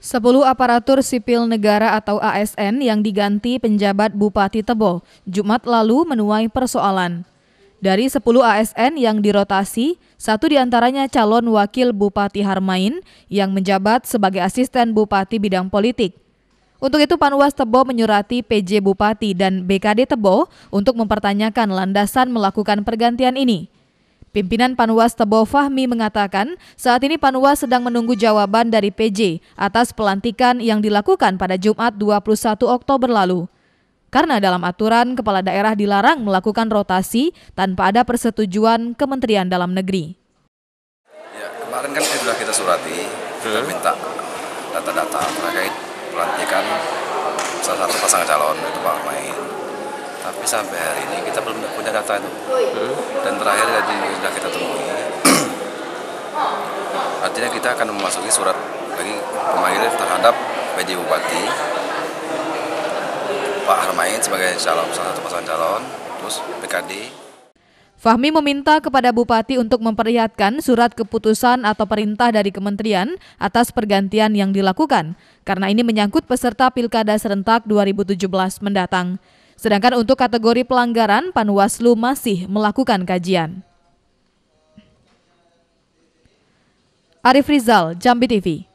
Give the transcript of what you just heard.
Sepuluh aparatur sipil negara atau ASN yang diganti penjabat Bupati Tebo Jumat lalu menuai persoalan. Dari sepuluh ASN yang dirotasi, satu diantaranya calon wakil Bupati Harmain yang menjabat sebagai asisten Bupati bidang politik. Untuk itu Panwas Tebo menyurati PJ Bupati dan BKD Tebo untuk mempertanyakan landasan melakukan pergantian ini. Pimpinan Panwas Tebo Fahmi mengatakan, saat ini Panwas sedang menunggu jawaban dari PJ atas pelantikan yang dilakukan pada Jumat 21 Oktober lalu. Karena dalam aturan, kepala daerah dilarang melakukan rotasi tanpa ada persetujuan Kementerian Dalam Negeri. Ya, kemarin kan sudah kita surati, kita hmm. minta data-data terkait pelantikan salah satu pasangan calon itu Pak Main tapi sampai hari ini kita belum punya data itu oh iya. hmm. dan terakhir tadi sudah kita temui artinya kita akan memasuki surat lagi pemanggilan terhadap PD Bupati Pak Harmain sebagai calon salah satu pasangan calon terus PKD Fahmi meminta kepada Bupati untuk memperlihatkan surat keputusan atau perintah dari kementerian atas pergantian yang dilakukan, karena ini menyangkut peserta Pilkada Serentak 2017 mendatang. Sedangkan untuk kategori pelanggaran, Panwaslu masih melakukan kajian. Arif Rizal, Jambi TV.